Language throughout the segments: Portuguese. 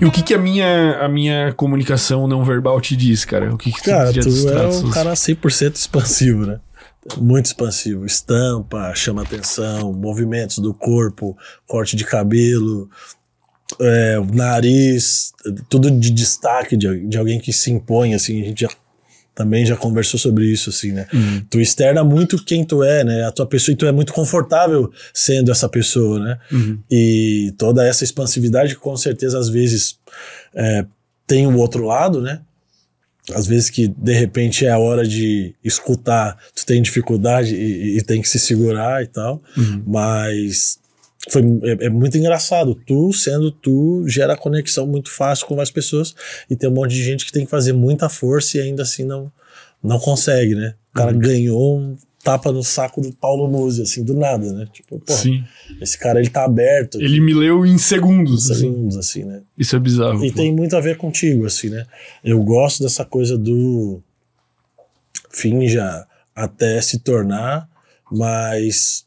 E o que que a minha, a minha comunicação não verbal te diz, cara? O que que cara, tu, tu é um cara 100% expansivo, né? Muito expansivo. Estampa, chama atenção, movimentos do corpo, corte de cabelo, é, nariz, tudo de destaque de, de alguém que se impõe, assim, a gente já também já conversou sobre isso, assim, né? Uhum. Tu externa muito quem tu é, né? A tua pessoa, e tu é muito confortável sendo essa pessoa, né? Uhum. E toda essa expansividade, com certeza, às vezes é, tem o outro lado, né? Às vezes que de repente é a hora de escutar, tu tem dificuldade e, e tem que se segurar e tal, uhum. mas foi, é, é, muito engraçado. Tu, sendo tu, gera conexão muito fácil com as pessoas e tem um monte de gente que tem que fazer muita força e ainda assim não, não consegue, né? O cara uhum. ganhou um tapa no saco do Paulo Musi, assim, do nada, né? Tipo, pô, esse cara, ele tá aberto. Ele me leu em segundos. Em assim. segundos, assim, assim né? Isso é bizarro. E pô. tem muito a ver contigo, assim, né? Eu gosto dessa coisa do finja até se tornar, mas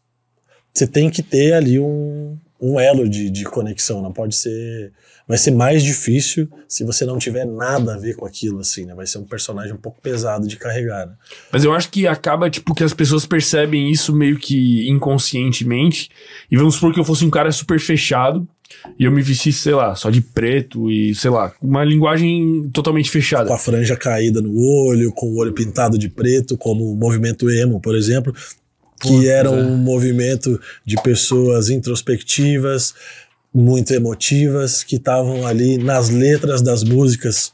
você tem que ter ali um, um elo de, de conexão, não pode ser. Vai ser mais difícil se você não tiver nada a ver com aquilo, assim, né? Vai ser um personagem um pouco pesado de carregar, né? Mas eu acho que acaba, tipo, que as pessoas percebem isso meio que inconscientemente. E vamos supor que eu fosse um cara super fechado e eu me vestisse, sei lá, só de preto e, sei lá, uma linguagem totalmente fechada. Com a franja caída no olho, com o olho pintado de preto, como o movimento emo, por exemplo que era é. um movimento de pessoas introspectivas, muito emotivas, que estavam ali nas letras das músicas,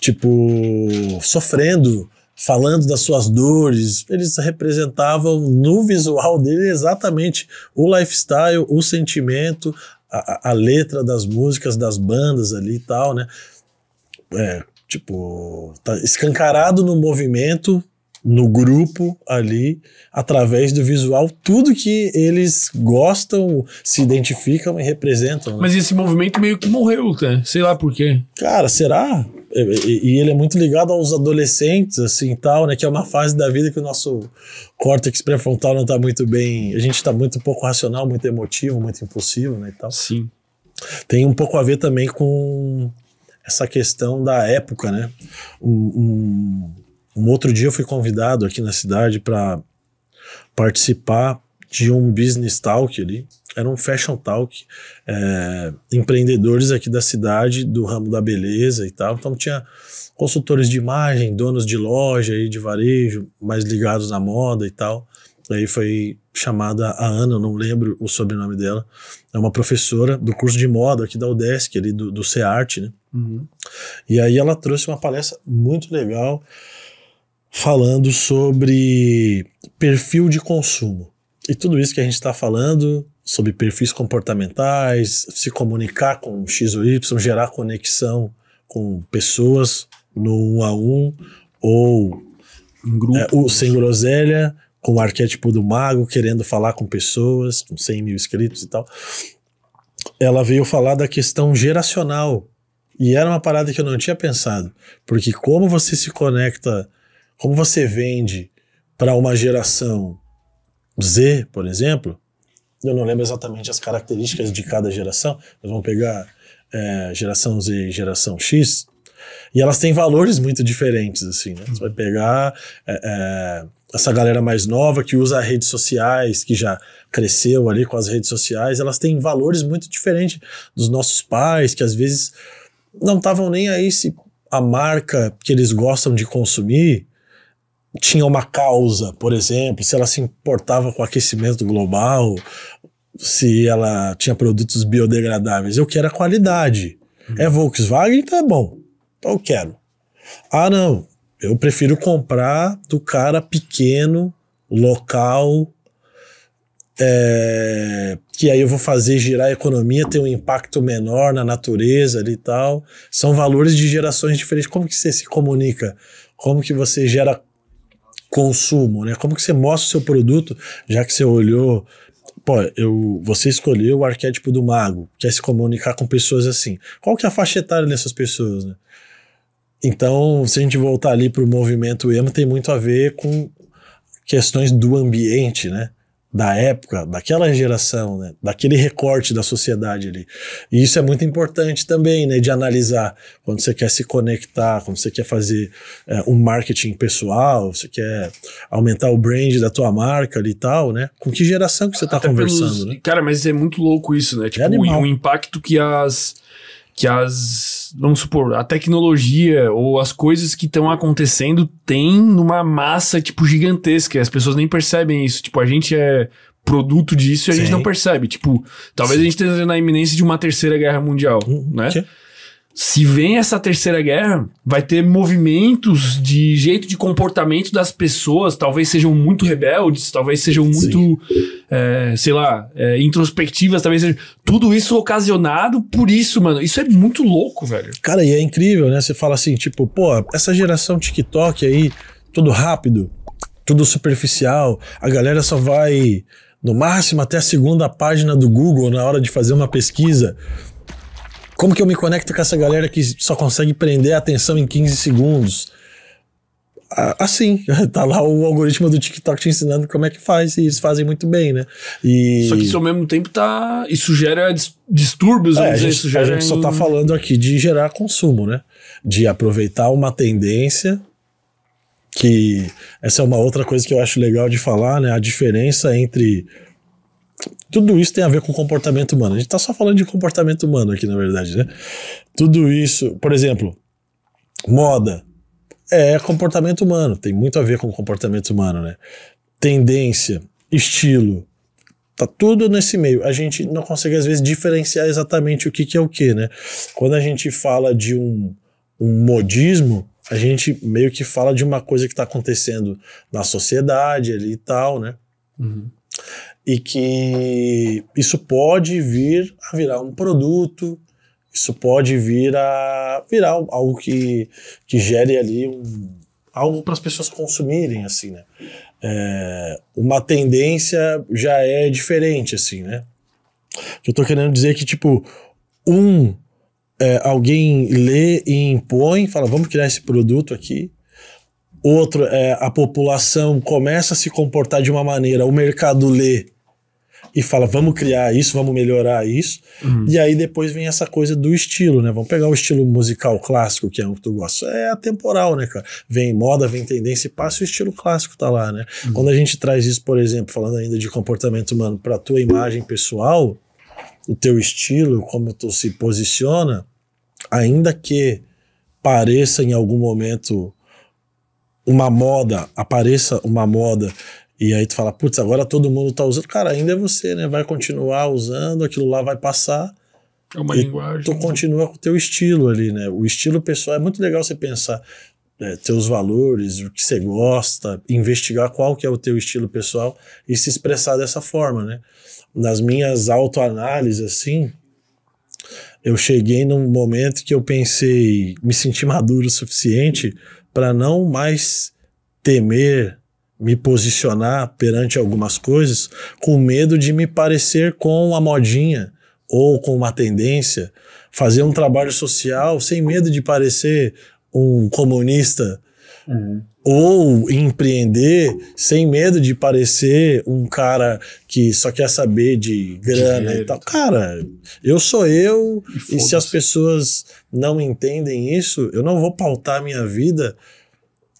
tipo, sofrendo, falando das suas dores. Eles representavam no visual dele exatamente o lifestyle, o sentimento, a, a letra das músicas, das bandas ali e tal, né? É, tipo, tá escancarado no movimento no grupo ali, através do visual, tudo que eles gostam, se identificam e representam. Né? Mas esse movimento meio que morreu, né? sei lá por quê. Cara, será? E, e ele é muito ligado aos adolescentes, assim, tal, né? Que é uma fase da vida que o nosso córtex pré-frontal não está muito bem... A gente está muito pouco racional, muito emotivo, muito impulsivo, né, e tal. Sim. Tem um pouco a ver também com essa questão da época, né? um, um um outro dia eu fui convidado aqui na cidade para participar de um business talk ali. Era um fashion talk. É, empreendedores aqui da cidade, do ramo da beleza e tal. Então tinha consultores de imagem, donos de loja e de varejo, mais ligados à moda e tal. Aí foi chamada a Ana, não lembro o sobrenome dela. É uma professora do curso de moda aqui da UDESC, ali do, do CEART, né? Uhum. E aí ela trouxe uma palestra muito legal falando sobre perfil de consumo. E tudo isso que a gente está falando sobre perfis comportamentais, se comunicar com X ou Y, gerar conexão com pessoas no um a um ou em grupo, é, o, sem groselha, com o arquétipo do mago, querendo falar com pessoas, com 100 mil inscritos e tal. Ela veio falar da questão geracional. E era uma parada que eu não tinha pensado. Porque como você se conecta como você vende para uma geração Z, por exemplo, eu não lembro exatamente as características de cada geração, mas vamos pegar é, geração Z e geração X, e elas têm valores muito diferentes, assim, né? Você vai pegar é, é, essa galera mais nova que usa redes sociais, que já cresceu ali com as redes sociais, elas têm valores muito diferentes dos nossos pais, que às vezes não estavam nem aí se a marca que eles gostam de consumir tinha uma causa, por exemplo, se ela se importava com o aquecimento global, se ela tinha produtos biodegradáveis. Eu quero a qualidade. É uhum. É Volkswagen, tá bom. Então eu quero. Ah, não. Eu prefiro comprar do cara pequeno, local, é, que aí eu vou fazer girar a economia, ter um impacto menor na natureza e tal. São valores de gerações diferentes. Como que você se comunica? Como que você gera consumo, né? Como que você mostra o seu produto, já que você olhou, pô, eu, você escolheu o arquétipo do mago, quer se comunicar com pessoas assim. Qual que é a faixa etária dessas pessoas, né? Então, se a gente voltar ali para o movimento emo, tem muito a ver com questões do ambiente, né? da época, daquela geração, né? daquele recorte da sociedade ali. E isso é muito importante também, né? De analisar quando você quer se conectar, quando você quer fazer é, um marketing pessoal, você quer aumentar o brand da tua marca ali e tal, né? Com que geração que você está conversando, pelos... né? Cara, mas é muito louco isso, né? É tipo, é o impacto que as que as vamos supor, a tecnologia ou as coisas que estão acontecendo tem numa massa, tipo, gigantesca. As pessoas nem percebem isso. Tipo, a gente é produto disso e a Sim. gente não percebe. Tipo, talvez Sim. a gente esteja na iminência de uma terceira guerra mundial, hum, né? se vem essa terceira guerra, vai ter movimentos de jeito de comportamento das pessoas, talvez sejam muito rebeldes, talvez sejam muito, é, sei lá, é, introspectivas, talvez seja. Tudo isso ocasionado por isso, mano. Isso é muito louco, velho. Cara, e é incrível, né? Você fala assim, tipo, pô, essa geração TikTok aí, tudo rápido, tudo superficial, a galera só vai. No máximo até a segunda página do Google na hora de fazer uma pesquisa. Como que eu me conecto com essa galera que só consegue prender a atenção em 15 segundos? Assim, tá lá o algoritmo do TikTok te ensinando como é que faz, e eles fazem muito bem, né? E... Só que isso ao mesmo tempo tá. Isso gera dis distúrbios, é, a gente, dizer, a gente só tá falando aqui de gerar consumo, né? De aproveitar uma tendência que essa é uma outra coisa que eu acho legal de falar, né? A diferença entre tudo isso tem a ver com comportamento humano. A gente está só falando de comportamento humano aqui, na verdade, né? Tudo isso, por exemplo, moda é comportamento humano, tem muito a ver com comportamento humano, né? Tendência, estilo, tá tudo nesse meio. A gente não consegue, às vezes, diferenciar exatamente o que, que é o que, né? Quando a gente fala de um, um modismo, a gente meio que fala de uma coisa que está acontecendo na sociedade ali e tal, né? Uhum e que isso pode vir a virar um produto, isso pode vir a virar algo que, que gere ali um, algo para as pessoas consumirem, assim, né? É, uma tendência já é diferente, assim, né? Eu estou querendo dizer é que, tipo, um, é, alguém lê e impõe, fala, vamos criar esse produto aqui, Outro, é, a população começa a se comportar de uma maneira, o mercado lê e fala, vamos criar isso, vamos melhorar isso. Uhum. E aí depois vem essa coisa do estilo, né? Vamos pegar o estilo musical clássico, que é o que tu gosta. É atemporal, né, cara? Vem moda, vem tendência e passa, o estilo clássico tá lá, né? Uhum. Quando a gente traz isso, por exemplo, falando ainda de comportamento humano, pra tua imagem pessoal, o teu estilo, como tu se posiciona, ainda que pareça em algum momento uma moda, apareça uma moda e aí tu fala, putz, agora todo mundo tá usando. Cara, ainda é você, né? Vai continuar usando, aquilo lá vai passar. É uma linguagem. Tu né? continua com o teu estilo ali, né? O estilo pessoal é muito legal você pensar é, teus valores, o que você gosta, investigar qual que é o teu estilo pessoal e se expressar dessa forma, né? Nas minhas autoanálises, assim, eu cheguei num momento que eu pensei, me senti maduro o suficiente para não mais temer me posicionar perante algumas coisas com medo de me parecer com a modinha ou com uma tendência, fazer um trabalho social sem medo de parecer um comunista. Uhum ou empreender sem medo de parecer um cara que só quer saber de grana e tal. Cara, eu sou eu e, e se as pessoas não entendem isso, eu não vou pautar minha vida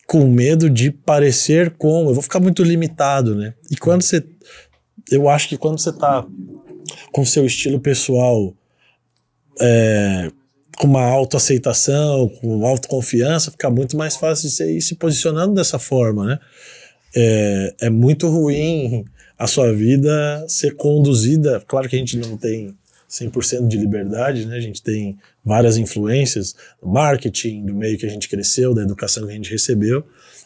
com medo de parecer com, eu vou ficar muito limitado, né? E quando você eu acho que quando você tá com seu estilo pessoal é, com uma autoaceitação, com autoconfiança, fica muito mais fácil de você ir se posicionando dessa forma, né? É, é muito ruim a sua vida ser conduzida. Claro que a gente não tem 100% de liberdade, né? A gente tem várias influências do marketing, do meio que a gente cresceu, da educação que a gente recebeu,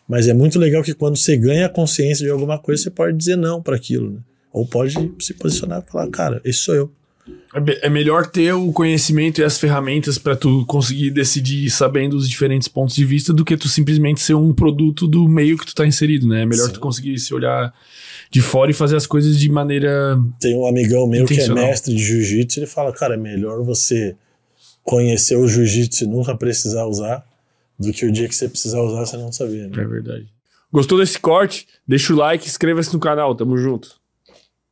mas é muito legal que quando você ganha consciência de alguma coisa, você pode dizer não para aquilo, né? Ou pode se posicionar e falar, cara, esse sou eu. É, é melhor ter o conhecimento e as ferramentas para tu conseguir decidir sabendo os diferentes pontos de vista do que tu simplesmente ser um produto do meio que tu tá inserido, né? É melhor Sim. tu conseguir se olhar de fora e fazer as coisas de maneira. Tem um amigão meu que é mestre de jiu-jitsu, ele fala: cara, é melhor você conhecer o jiu-jitsu e nunca precisar usar do que o dia que você precisar usar você não saber. Né? É verdade. Gostou desse corte? Deixa o like, inscreva-se no canal. Tamo junto.